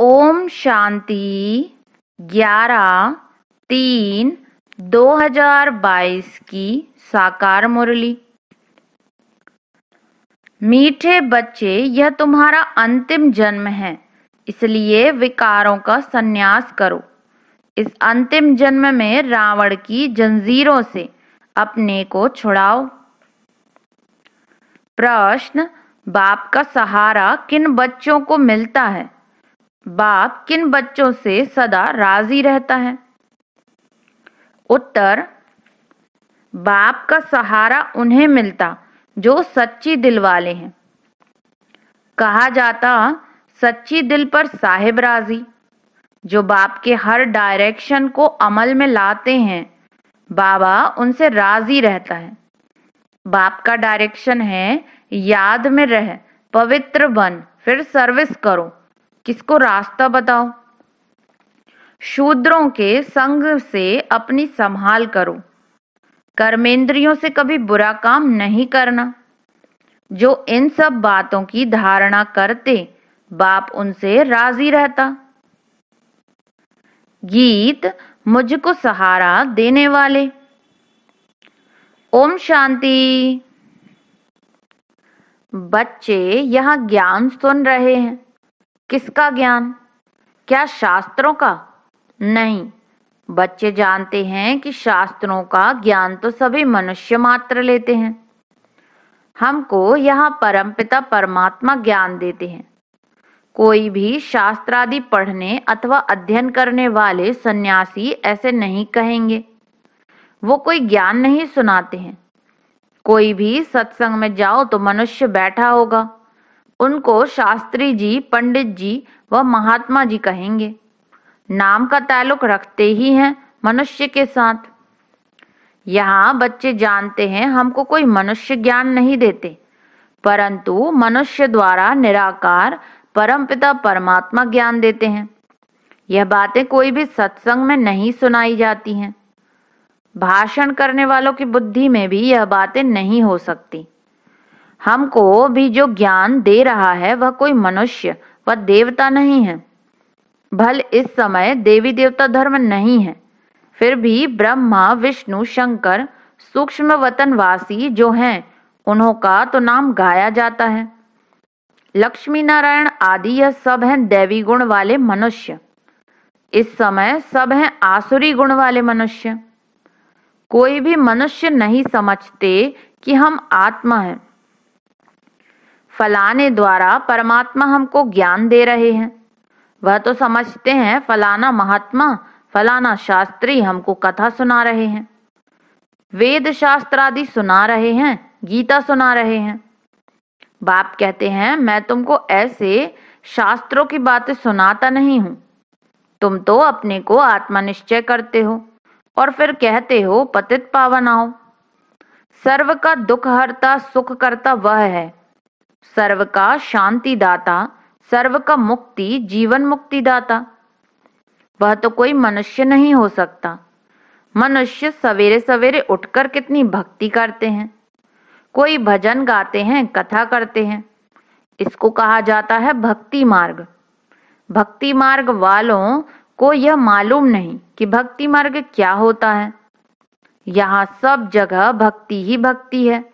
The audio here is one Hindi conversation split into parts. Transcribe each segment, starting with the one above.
ओम शांति 11 तीन 2022 की साकार मुरली मीठे बच्चे यह तुम्हारा अंतिम जन्म है इसलिए विकारों का संन्यास करो इस अंतिम जन्म में रावण की जंजीरों से अपने को छुड़ाओ प्रश्न बाप का सहारा किन बच्चों को मिलता है बाप किन बच्चों से सदा राजी रहता है उत्तर बाप का सहारा उन्हें मिलता जो सच्ची दिल वाले हैं कहा जाता सच्ची दिल पर साहेब राजी जो बाप के हर डायरेक्शन को अमल में लाते हैं बाबा उनसे राजी रहता है बाप का डायरेक्शन है याद में रह पवित्र बन फिर सर्विस करो किसको रास्ता बताओ शूद्रों के संग से अपनी संभाल करो कर्मेंद्रियों से कभी बुरा काम नहीं करना जो इन सब बातों की धारणा करते बाप उनसे राजी रहता गीत मुझको सहारा देने वाले ओम शांति बच्चे यहाँ ज्ञान सुन रहे हैं किसका ज्ञान क्या शास्त्रों का नहीं बच्चे जानते हैं कि शास्त्रों का ज्ञान तो सभी मनुष्य मात्र लेते हैं हमको यहाँ परमपिता परमात्मा ज्ञान देते हैं कोई भी शास्त्र आदि पढ़ने अथवा अध्ययन करने वाले सन्यासी ऐसे नहीं कहेंगे वो कोई ज्ञान नहीं सुनाते हैं कोई भी सत्संग में जाओ तो मनुष्य बैठा होगा उनको शास्त्री जी पंडित जी व महात्मा जी कहेंगे नाम का ताल्लुक रखते ही हैं मनुष्य के साथ यहाँ बच्चे जानते हैं हमको कोई मनुष्य ज्ञान नहीं देते परंतु मनुष्य द्वारा निराकार परमपिता परमात्मा ज्ञान देते हैं यह बातें कोई भी सत्संग में नहीं सुनाई जाती हैं भाषण करने वालों की बुद्धि में भी यह बातें नहीं हो सकती हमको भी जो ज्ञान दे रहा है वह कोई मनुष्य व देवता नहीं है भल इस समय देवी देवता धर्म नहीं है फिर भी ब्रह्मा विष्णु शंकर सूक्ष्म वतन वासी जो हैं उन्हों का तो नाम गाया जाता है लक्ष्मी नारायण आदि यह सब हैं दैवी गुण वाले मनुष्य इस समय सब हैं आसुरी गुण वाले मनुष्य कोई भी मनुष्य नहीं समझते कि हम आत्मा हैं फलाने द्वारा परमात्मा हमको ज्ञान दे रहे हैं वह तो समझते हैं फलाना महात्मा फलाना शास्त्री हमको कथा सुना रहे हैं वेद शास्त्र आदि सुना रहे हैं गीता सुना रहे हैं बाप कहते हैं मैं तुमको ऐसे शास्त्रों की बातें सुनाता नहीं हूं तुम तो अपने को आत्मनिश्चय करते हो और फिर कहते हो पतित पावन आओ सर्व का दुख हरता सुख करता वह है सर्व का शांति दाता सर्व का मुक्ति जीवन मुक्ति दाता वह तो कोई मनुष्य नहीं हो सकता मनुष्य सवेरे सवेरे उठकर कितनी भक्ति करते हैं कोई भजन गाते हैं कथा करते हैं इसको कहा जाता है भक्ति मार्ग भक्ति मार्ग वालों को यह मालूम नहीं कि भक्ति मार्ग क्या होता है यहाँ सब जगह भक्ति ही भक्ति है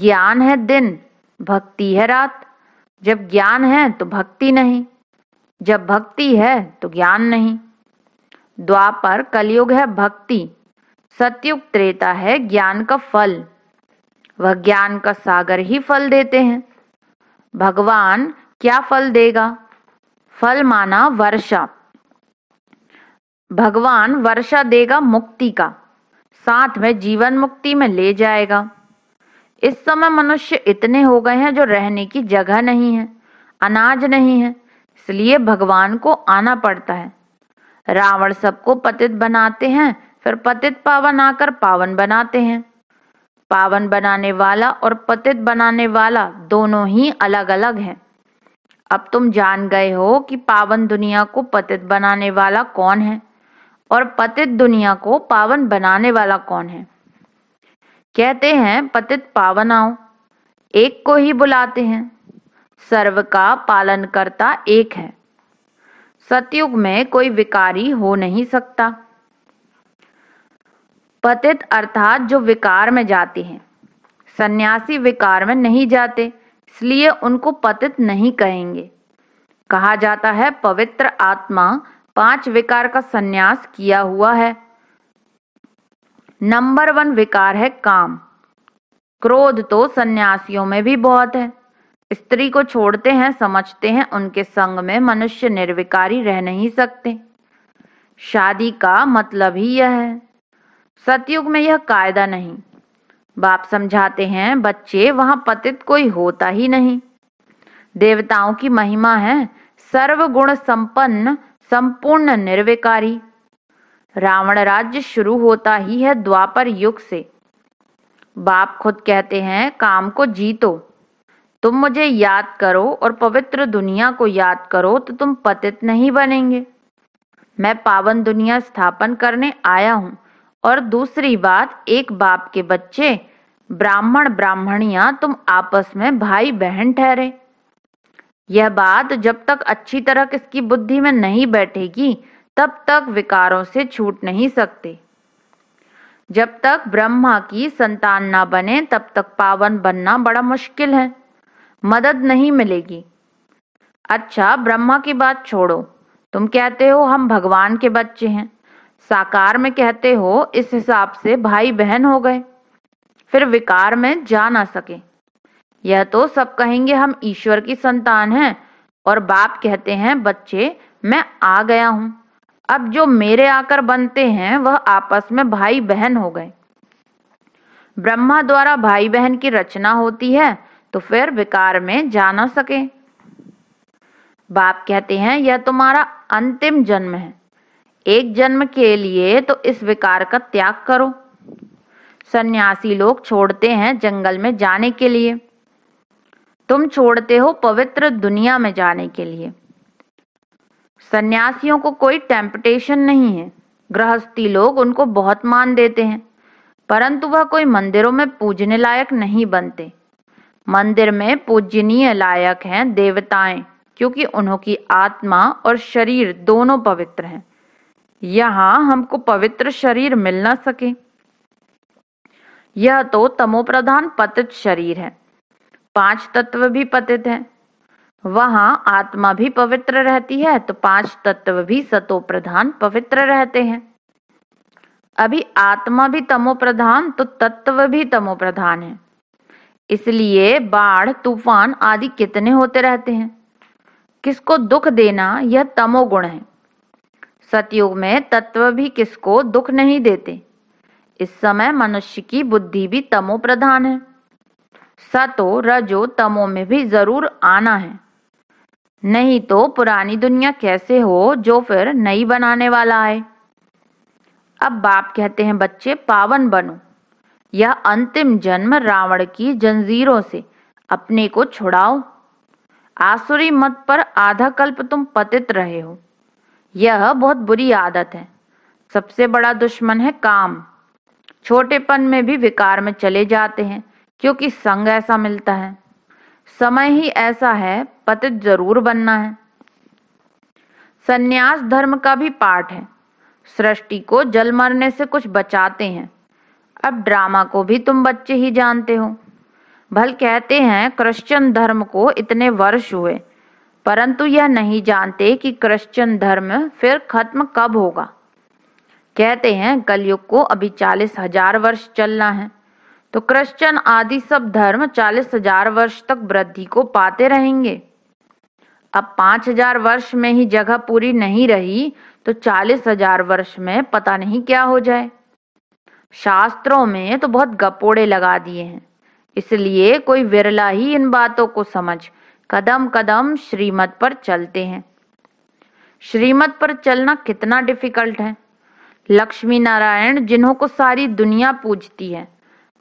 ज्ञान है दिन भक्ति है रात जब ज्ञान है तो भक्ति नहीं जब भक्ति है तो ज्ञान नहीं द्वापर कलयुग है भक्ति सत्युग त्रेता है ज्ञान का फल वह ज्ञान का सागर ही फल देते हैं भगवान क्या फल देगा फल माना वर्षा भगवान वर्षा देगा मुक्ति का साथ में जीवन मुक्ति में ले जाएगा इस समय मनुष्य इतने हो गए हैं जो रहने की जगह नहीं है अनाज नहीं है इसलिए भगवान को आना पड़ता है रावण सबको पतित बनाते हैं फिर पतित पावन आकर पावन बनाते हैं पावन बनाने वाला और पतित बनाने वाला दोनों ही अलग अलग हैं अब तुम जान गए हो कि पावन दुनिया को पतित बनाने वाला कौन है और पतित दुनिया को पावन बनाने वाला कौन है कहते हैं पतित पावनाओं एक को ही बुलाते हैं सर्व का पालन करता एक है सतयुग में कोई विकारी हो नहीं सकता पतित अर्थात जो विकार में जाते हैं सन्यासी विकार में नहीं जाते इसलिए उनको पतित नहीं कहेंगे कहा जाता है पवित्र आत्मा पांच विकार का सन्यास किया हुआ है नंबर वन विकार है काम क्रोध तो सन्यासियों में भी बहुत है स्त्री को छोड़ते हैं समझते हैं उनके संग में मनुष्य निर्विकारी रह नहीं सकते शादी का मतलब ही यह है सतयुग में यह कायदा नहीं बाप समझाते हैं बच्चे वहां पतित कोई होता ही नहीं देवताओं की महिमा है सर्वगुण संपन्न संपूर्ण निर्विकारी रावण राज्य शुरू होता ही है द्वापर युग से बाप खुद कहते हैं काम को जीतो तुम मुझे याद करो और पवित्र दुनिया को याद करो तो तुम पतित नहीं बनेंगे मैं पावन दुनिया स्थापन करने आया हूं और दूसरी बात एक बाप के बच्चे ब्राह्मण ब्राह्मणिया तुम आपस में भाई बहन ठहरे यह बात जब तक अच्छी तरह किसकी बुद्धि में नहीं बैठेगी तब तक विकारों से छूट नहीं सकते जब तक ब्रह्मा की संतान ना बने तब तक पावन बनना बड़ा मुश्किल है मदद नहीं मिलेगी अच्छा ब्रह्मा की बात छोड़ो तुम कहते हो हम भगवान के बच्चे हैं साकार में कहते हो इस हिसाब से भाई बहन हो गए फिर विकार में जा ना सके यह तो सब कहेंगे हम ईश्वर की संतान हैं और बाप कहते हैं बच्चे मैं आ गया हूँ अब जो मेरे आकर बनते हैं वह आपस में भाई बहन हो गए ब्रह्मा द्वारा भाई बहन की रचना होती है तो फिर विकार में जा ना सके बाप कहते हैं यह तुम्हारा अंतिम जन्म है एक जन्म के लिए तो इस विकार का त्याग करो सन्यासी लोग छोड़ते हैं जंगल में जाने के लिए तुम छोड़ते हो पवित्र दुनिया में जाने के लिए सन्यासियों को कोई टेम्पटेशन नहीं है गृहस्थी लोग उनको बहुत मान देते हैं परंतु वह कोई मंदिरों में पूजने लायक नहीं बनते मंदिर में पूजनीय लायक हैं देवताएं क्योंकि उन्हों की आत्मा और शरीर दोनों पवित्र हैं यहाँ हमको पवित्र शरीर मिल ना सके यह तो तमोप्रधान पतित शरीर है पांच तत्व भी पतित हैं वहां आत्मा भी पवित्र रहती है तो पांच तत्व भी सतो प्रधान पवित्र रहते हैं अभी आत्मा भी तमो प्रधान तो तत्व भी तमो प्रधान है इसलिए बाढ़ तूफान आदि कितने होते रहते हैं किसको दुख देना यह तमो गुण है सतयुग में तत्व भी किसको दुख नहीं देते इस समय मनुष्य की बुद्धि भी तमो प्रधान है सतो रजो तमो में भी जरूर आना है नहीं तो पुरानी दुनिया कैसे हो जो फिर नई बनाने वाला है अब बाप कहते हैं बच्चे पावन बनो यह अंतिम जन्म रावण की जंजीरों से अपने को छुड़ाओ आसुरी मत पर आधा कल्प तुम पतित रहे हो यह बहुत बुरी आदत है सबसे बड़ा दुश्मन है काम छोटेपन में भी विकार में चले जाते हैं क्योंकि संग ऐसा मिलता है समय ही ऐसा है पतित जरूर बनना है सन्यास धर्म का भी पाठ है सृष्टि को जल मरने से कुछ बचाते हैं अब ड्रामा को भी तुम बच्चे ही जानते हो भल कहते हैं क्रिश्चियन धर्म को इतने वर्ष हुए परंतु यह नहीं जानते कि क्रिश्चियन धर्म फिर खत्म कब होगा कहते हैं कलयुग को अभी चालीस हजार वर्ष चलना है तो क्रिश्चियन आदि सब धर्म चालीस हजार वर्ष तक वृद्धि को पाते रहेंगे अब पांच हजार वर्ष में ही जगह पूरी नहीं रही तो चालीस हजार वर्ष में पता नहीं क्या हो जाए शास्त्रों में तो बहुत गपोड़े लगा दिए हैं इसलिए कोई विरला ही इन बातों को समझ कदम कदम श्रीमत पर चलते हैं श्रीमत पर चलना कितना डिफिकल्ट है लक्ष्मी नारायण जिन्हों को सारी दुनिया पूजती है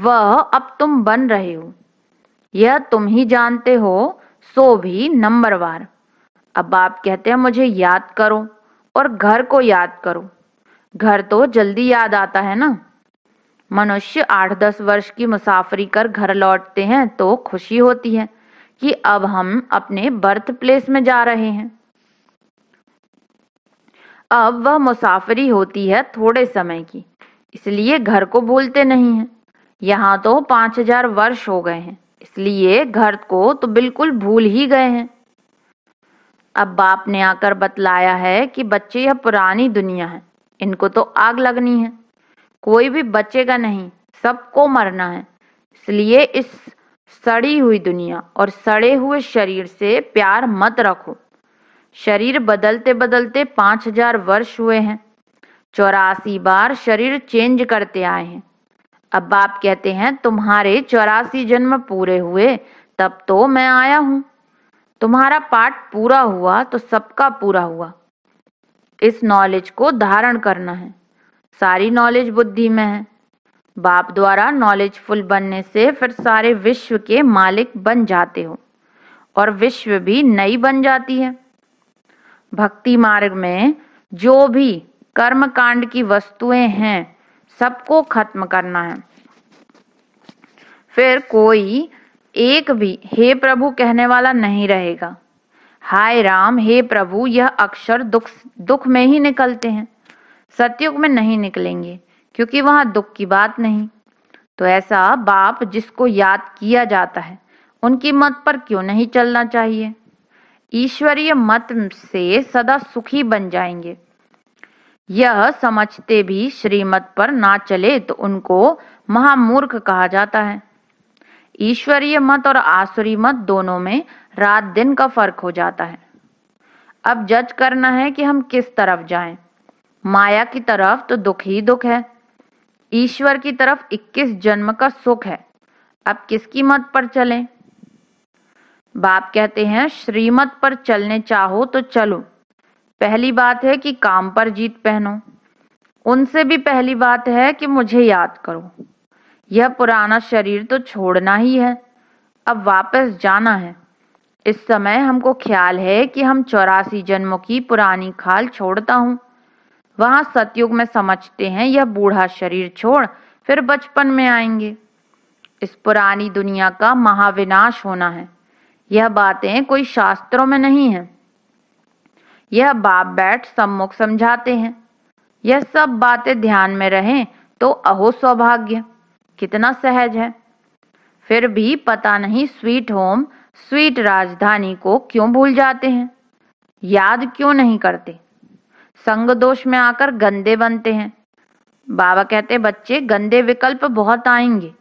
वह अब तुम बन रहे हो यह तुम ही जानते हो सो भी नंबरवार अब बाप कहते हैं मुझे याद करो और घर को याद करो घर तो जल्दी याद आता है ना मनुष्य आठ दस वर्ष की मुसाफरी कर घर लौटते हैं तो खुशी होती है कि अब हम अपने बर्थ प्लेस में जा रहे हैं अब वह मुसाफरी होती है थोड़े समय की इसलिए घर को भूलते नहीं है यहाँ तो पांच हजार वर्ष हो गए हैं इसलिए घर को तो बिल्कुल भूल ही गए हैं अब बाप ने आकर बतलाया है कि बच्चे यह पुरानी दुनिया है इनको तो आग लगनी है कोई भी बचेगा नहीं सबको मरना है इसलिए इस सड़ी हुई दुनिया और सड़े हुए शरीर से प्यार मत रखो शरीर बदलते बदलते पांच हजार वर्ष हुए हैं चौरासी बार शरीर चेंज करते आए हैं अब बाप कहते हैं तुम्हारे चौरासी जन्म पूरे हुए तब तो मैं आया हूं तुम्हारा पाठ पूरा हुआ तो सबका पूरा हुआ इस नॉलेज को धारण करना है सारी नॉलेज बुद्धि में है बाप द्वारा नॉलेजफुल बनने से फिर सारे विश्व के मालिक बन जाते हो और विश्व भी नई बन जाती है भक्ति मार्ग में जो भी कर्म कांड की वस्तुएं हैं सबको खत्म करना है फिर कोई एक भी हे प्रभु कहने वाला नहीं रहेगा हाय राम हे प्रभु यह अक्षर दुख दुख में ही निकलते हैं सत्युग में नहीं निकलेंगे क्योंकि वहां दुख की बात नहीं तो ऐसा बाप जिसको याद किया जाता है उनकी मत पर क्यों नहीं चलना चाहिए ईश्वरीय मत से सदा सुखी बन जाएंगे यह समझते भी श्रीमत पर ना चले तो उनको महामूर्ख कहा जाता है ईश्वरीय मत और आसुरी मत दोनों में रात दिन का फर्क हो जाता है अब जज करना है कि हम किस तरफ जाएं। माया की तरफ तो दुख ही दुख है ईश्वर की तरफ 21 जन्म का सुख है अब किसकी मत पर चलें? बाप कहते हैं श्रीमत पर चलने चाहो तो चलो पहली बात है कि काम पर जीत पहनो उनसे भी पहली बात है कि मुझे याद करो यह पुराना शरीर तो छोड़ना ही है अब वापस जाना है इस समय हमको ख्याल है कि हम चौरासी जन्मों की पुरानी खाल छोड़ता हूँ वहां सतयुग में समझते हैं यह बूढ़ा शरीर छोड़ फिर बचपन में आएंगे इस पुरानी दुनिया का महाविनाश होना है यह बातें कोई शास्त्रों में नहीं है यह बाप बैठ सम्मुख समझाते हैं यह सब बातें ध्यान में रहें तो अहो सौभाग्य कितना सहज है फिर भी पता नहीं स्वीट होम स्वीट राजधानी को क्यों भूल जाते हैं याद क्यों नहीं करते संग दोष में आकर गंदे बनते हैं बाबा कहते बच्चे गंदे विकल्प बहुत आएंगे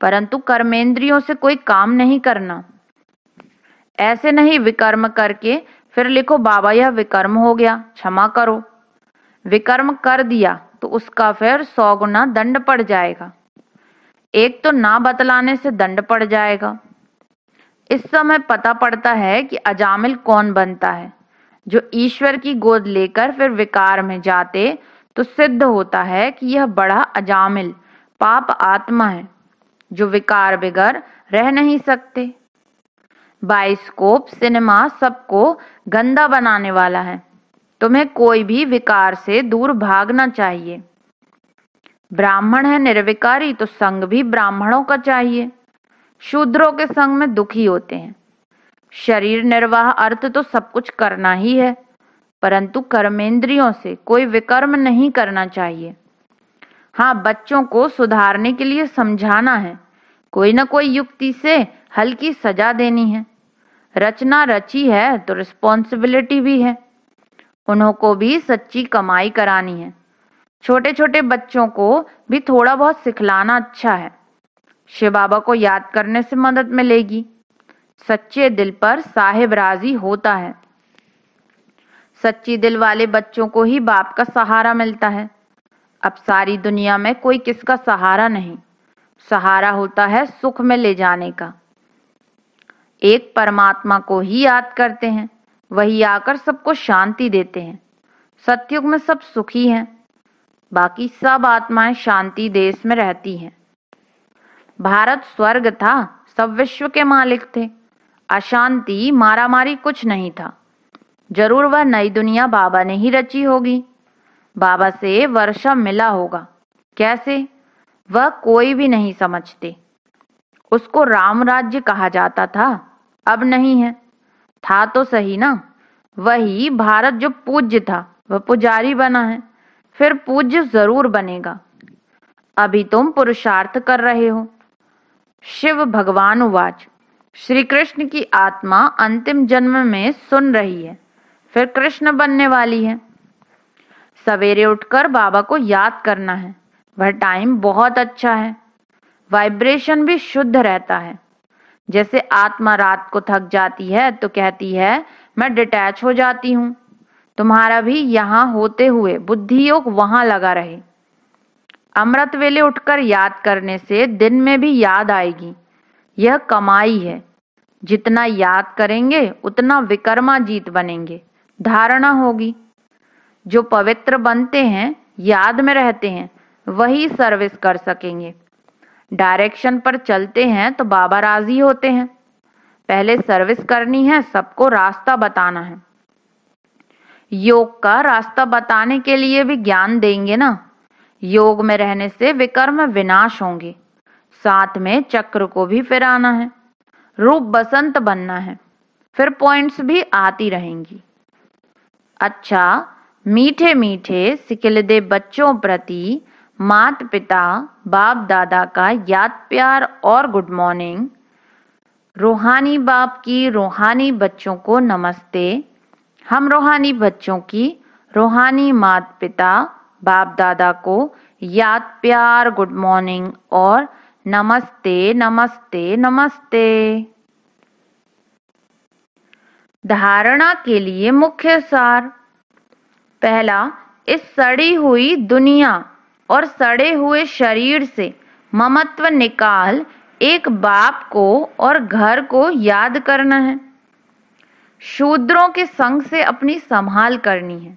परंतु कर्मेंद्रियों से कोई काम नहीं करना ऐसे नहीं विकर्म करके फिर लिखो बाबा यह विकर्म हो गया क्षमा करो विकर्म कर दिया तो उसका फिर सौ गुना दंड पड़ जाएगा एक तो ना बतलाने से दंड पड़ जाएगा इस समय पता पड़ता है कि अजामिल कौन बनता है जो ईश्वर की गोद लेकर फिर विकार में जाते तो सिद्ध होता है कि यह बड़ा अजामिल पाप आत्मा है जो विकार बिगर रह नहीं सकते बाइस्कोप सिनेमा सबको गंदा बनाने वाला है तुम्हें कोई भी विकार से दूर भागना चाहिए ब्राह्मण है निर्विकारी तो संग भी ब्राह्मणों का चाहिए शूद्रों के संग में दुखी होते हैं शरीर निर्वाह अर्थ तो सब कुछ करना ही है परंतु कर्मेंद्रियों से कोई विकर्म नहीं करना चाहिए हाँ बच्चों को सुधारने के लिए समझाना है कोई ना कोई युक्ति से हल्की सजा देनी है रचना रची है तो रिस्पॉन्सिबिलिटी भी है उन्हों को भी सच्ची कमाई करानी है छोटे छोटे बच्चों को भी थोड़ा बहुत सिखलाना अच्छा है शिव बाबा को याद करने से मदद मिलेगी सच्चे दिल पर साहेब राजी होता है सच्ची दिल वाले बच्चों को ही बाप का सहारा मिलता है अब सारी दुनिया में कोई किसका सहारा नहीं सहारा होता है सुख में ले जाने का एक परमात्मा को ही याद करते हैं वही आकर सबको शांति देते हैं सत्युग में सब सुखी हैं बाकी सब आत्माएं शांति देश में रहती हैं भारत स्वर्ग था सब विश्व के मालिक थे अशांति मारामारी कुछ नहीं था जरूर वह नई दुनिया बाबा ने ही रची होगी बाबा से वर्षा मिला होगा कैसे वह कोई भी नहीं समझते उसको राम राज्य कहा जाता था अब नहीं है था तो सही ना वही भारत जो पूज्य था वह पुजारी बना है फिर पूज्य जरूर बनेगा अभी तुम पुरुषार्थ कर रहे हो शिव भगवान उवाच श्री कृष्ण की आत्मा अंतिम जन्म में सुन रही है फिर कृष्ण बनने वाली है सवेरे उठकर बाबा को याद करना है वह टाइम बहुत अच्छा है वाइब्रेशन भी शुद्ध रहता है जैसे आत्मा रात को थक जाती है तो कहती है मैं डिटैच हो जाती हूँ तुम्हारा भी यहाँ होते हुए बुद्धि योग वहां लगा रहे अमृत वेले उठकर याद करने से दिन में भी याद आएगी यह कमाई है जितना याद करेंगे उतना विकर्मा जीत बनेंगे धारणा होगी जो पवित्र बनते हैं याद में रहते हैं वही सर्विस कर सकेंगे डायरेक्शन पर चलते हैं तो बाबा राजी होते हैं पहले सर्विस करनी है सबको रास्ता बताना है योग का रास्ता बताने के लिए भी ज्ञान देंगे ना योग में रहने से विकर्म विनाश होंगे साथ में चक्र को भी फिराना है रूप बसंत बनना है फिर पॉइंट्स भी आती रहेंगी अच्छा मीठे मीठे सिकलदे बच्चों प्रति मात पिता बाप दादा का याद प्यार और गुड मॉर्निंग रूहानी बाप की रूहानी बच्चों को नमस्ते हम रूहानी बच्चों की रूहानी मात पिता बाप दादा को याद प्यार गुड मॉर्निंग और नमस्ते नमस्ते नमस्ते धारणा के लिए मुख्य सार पहला इस सड़ी हुई दुनिया और सड़े हुए शरीर से ममत्व निकाल एक बाप को और घर को याद करना है शूद्रों के संग से अपनी संभाल करनी है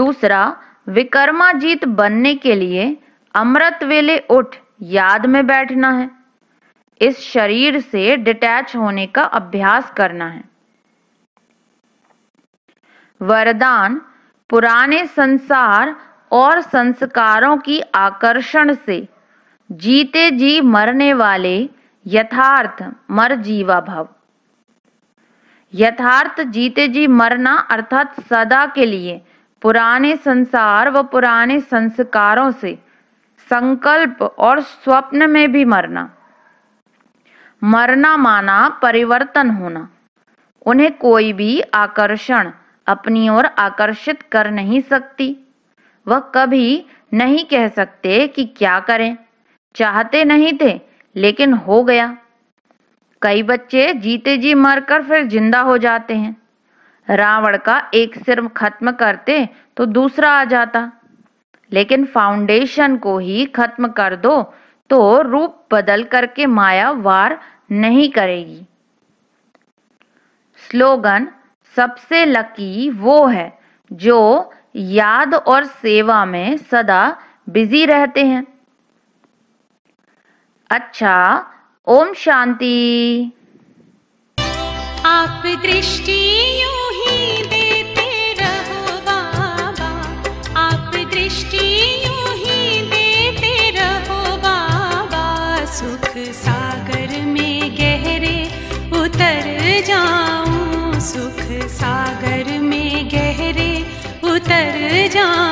दूसरा विकर्माजीत बनने के लिए अमृत वेले उठ याद में बैठना है इस शरीर से डिटैच होने का अभ्यास करना है वरदान पुराने संसार और संस्कारों की आकर्षण से जीते जी मरने वाले यथार्थ मर जीवा भव यथार्थ जीते जी मरना अर्थात सदा के लिए पुराने संसार व पुराने संस्कारों से संकल्प और स्वप्न में भी मरना मरना माना परिवर्तन होना उन्हें कोई भी आकर्षण अपनी ओर आकर्षित कर नहीं सकती वह कभी नहीं कह सकते कि क्या करें चाहते नहीं थे लेकिन हो गया कई बच्चे जीते जी मरकर फिर जिंदा हो जाते हैं रावण का एक सिर खत्म करते तो दूसरा आ जाता लेकिन फाउंडेशन को ही खत्म कर दो तो रूप बदल करके माया वार नहीं करेगी स्लोगन सबसे लकी वो है जो याद और सेवा में सदा बिजी रहते हैं अच्छा ओम शांति आप दृष्टि जा